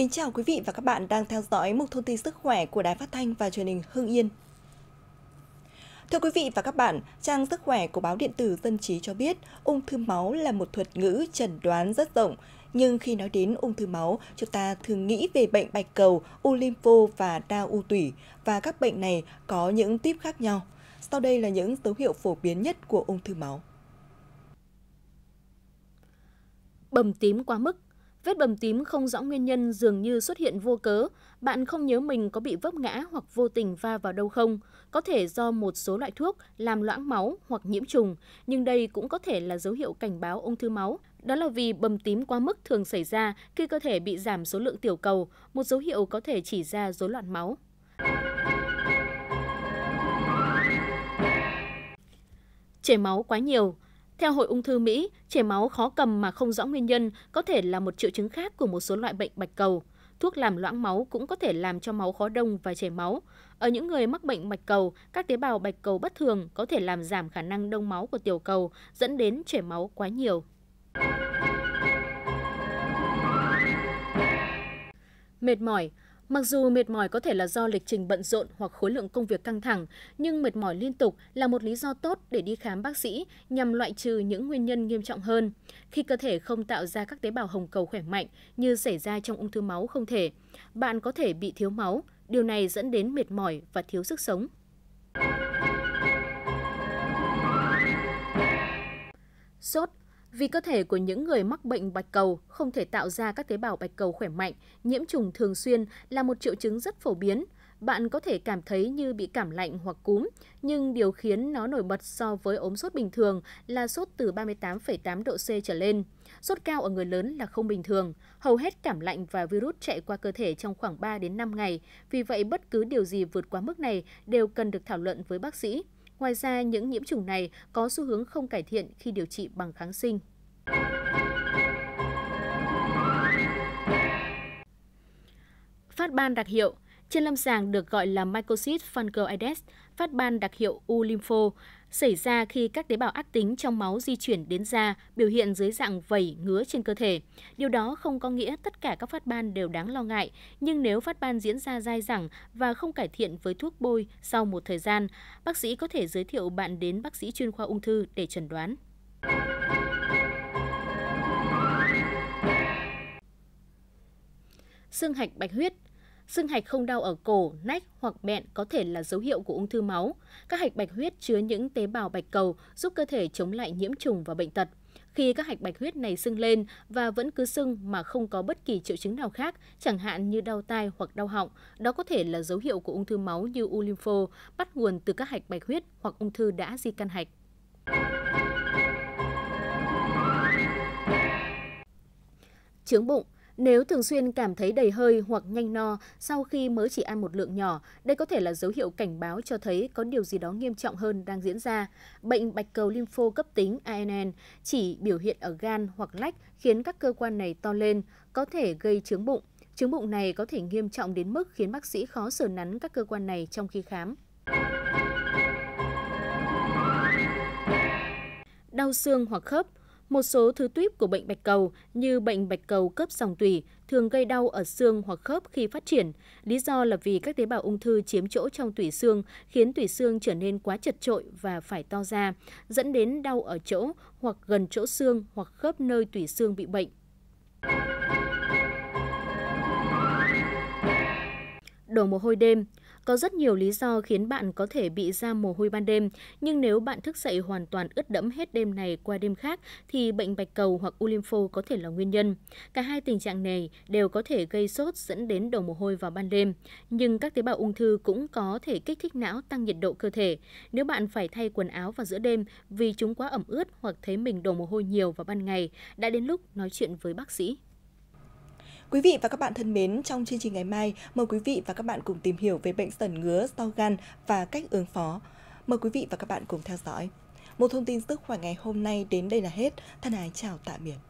Kính chào quý vị và các bạn đang theo dõi mục thông tin sức khỏe của Đài Phát Thanh và Truyền hình Hưng Yên. Thưa quý vị và các bạn, trang sức khỏe của báo điện tử Dân trí cho biết, ung thư máu là một thuật ngữ chẩn đoán rất rộng, nhưng khi nói đến ung thư máu, chúng ta thường nghĩ về bệnh bạch cầu, u lympho và đa u tủy, và các bệnh này có những típ khác nhau. Sau đây là những dấu hiệu phổ biến nhất của ung thư máu. Bầm tím quá mức Vết bầm tím không rõ nguyên nhân dường như xuất hiện vô cớ, bạn không nhớ mình có bị vấp ngã hoặc vô tình va vào đâu không. Có thể do một số loại thuốc làm loãng máu hoặc nhiễm trùng, nhưng đây cũng có thể là dấu hiệu cảnh báo ung thư máu. Đó là vì bầm tím quá mức thường xảy ra khi cơ thể bị giảm số lượng tiểu cầu, một dấu hiệu có thể chỉ ra rối loạn máu. Chảy máu quá nhiều theo Hội ung thư Mỹ, chảy máu khó cầm mà không rõ nguyên nhân có thể là một triệu chứng khác của một số loại bệnh bạch cầu. Thuốc làm loãng máu cũng có thể làm cho máu khó đông và chảy máu. Ở những người mắc bệnh bạch cầu, các tế bào bạch cầu bất thường có thể làm giảm khả năng đông máu của tiểu cầu, dẫn đến chảy máu quá nhiều. Mệt mỏi Mặc dù mệt mỏi có thể là do lịch trình bận rộn hoặc khối lượng công việc căng thẳng, nhưng mệt mỏi liên tục là một lý do tốt để đi khám bác sĩ nhằm loại trừ những nguyên nhân nghiêm trọng hơn. Khi cơ thể không tạo ra các tế bào hồng cầu khỏe mạnh như xảy ra trong ung thư máu không thể, bạn có thể bị thiếu máu, điều này dẫn đến mệt mỏi và thiếu sức sống. Sốt vì cơ thể của những người mắc bệnh bạch cầu không thể tạo ra các tế bào bạch cầu khỏe mạnh, nhiễm trùng thường xuyên là một triệu chứng rất phổ biến. Bạn có thể cảm thấy như bị cảm lạnh hoặc cúm, nhưng điều khiến nó nổi bật so với ốm sốt bình thường là sốt từ 38,8 độ C trở lên. Sốt cao ở người lớn là không bình thường. Hầu hết cảm lạnh và virus chạy qua cơ thể trong khoảng 3 đến 5 ngày, vì vậy bất cứ điều gì vượt quá mức này đều cần được thảo luận với bác sĩ. Ngoài ra, những nhiễm trùng này có xu hướng không cải thiện khi điều trị bằng kháng sinh. Phát ban đặc hiệu trên lâm sàng được gọi là mycosis fungal aedes, phát ban đặc hiệu U lympho, xảy ra khi các tế bào ác tính trong máu di chuyển đến da, biểu hiện dưới dạng vẩy ngứa trên cơ thể. Điều đó không có nghĩa tất cả các phát ban đều đáng lo ngại, nhưng nếu phát ban diễn ra dai dẳng và không cải thiện với thuốc bôi sau một thời gian, bác sĩ có thể giới thiệu bạn đến bác sĩ chuyên khoa ung thư để chẩn đoán. Xương hạch bạch huyết Sưng hạch không đau ở cổ, nách hoặc bẹn có thể là dấu hiệu của ung thư máu. Các hạch bạch huyết chứa những tế bào bạch cầu giúp cơ thể chống lại nhiễm trùng và bệnh tật. Khi các hạch bạch huyết này sưng lên và vẫn cứ sưng mà không có bất kỳ triệu chứng nào khác, chẳng hạn như đau tai hoặc đau họng, đó có thể là dấu hiệu của ung thư máu như u lympho, bắt nguồn từ các hạch bạch huyết hoặc ung thư đã di căn hạch. Chướng bụng nếu thường xuyên cảm thấy đầy hơi hoặc nhanh no sau khi mới chỉ ăn một lượng nhỏ, đây có thể là dấu hiệu cảnh báo cho thấy có điều gì đó nghiêm trọng hơn đang diễn ra. Bệnh bạch cầu lympho cấp tính ANN chỉ biểu hiện ở gan hoặc lách khiến các cơ quan này to lên, có thể gây trướng bụng. Trứng bụng này có thể nghiêm trọng đến mức khiến bác sĩ khó sờ nắn các cơ quan này trong khi khám. Đau xương hoặc khớp một số thứ tuyếp của bệnh bạch cầu như bệnh bạch cầu cấp sòng tủy thường gây đau ở xương hoặc khớp khi phát triển. Lý do là vì các tế bào ung thư chiếm chỗ trong tủy xương khiến tủy xương trở nên quá chật trội và phải to ra, dẫn đến đau ở chỗ hoặc gần chỗ xương hoặc khớp nơi tủy xương bị bệnh. Đổ mồ hôi đêm có rất nhiều lý do khiến bạn có thể bị ra mồ hôi ban đêm, nhưng nếu bạn thức dậy hoàn toàn ướt đẫm hết đêm này qua đêm khác thì bệnh bạch cầu hoặc u lympho có thể là nguyên nhân. Cả hai tình trạng này đều có thể gây sốt dẫn đến đổ mồ hôi vào ban đêm, nhưng các tế bào ung thư cũng có thể kích thích não tăng nhiệt độ cơ thể. Nếu bạn phải thay quần áo vào giữa đêm vì chúng quá ẩm ướt hoặc thấy mình đổ mồ hôi nhiều vào ban ngày, đã đến lúc nói chuyện với bác sĩ. Quý vị và các bạn thân mến, trong chương trình ngày mai, mời quý vị và các bạn cùng tìm hiểu về bệnh sẩn ngứa do gan và cách ứng phó. Mời quý vị và các bạn cùng theo dõi. Một thông tin sức khỏe ngày hôm nay đến đây là hết. Thân ái chào tạm biệt.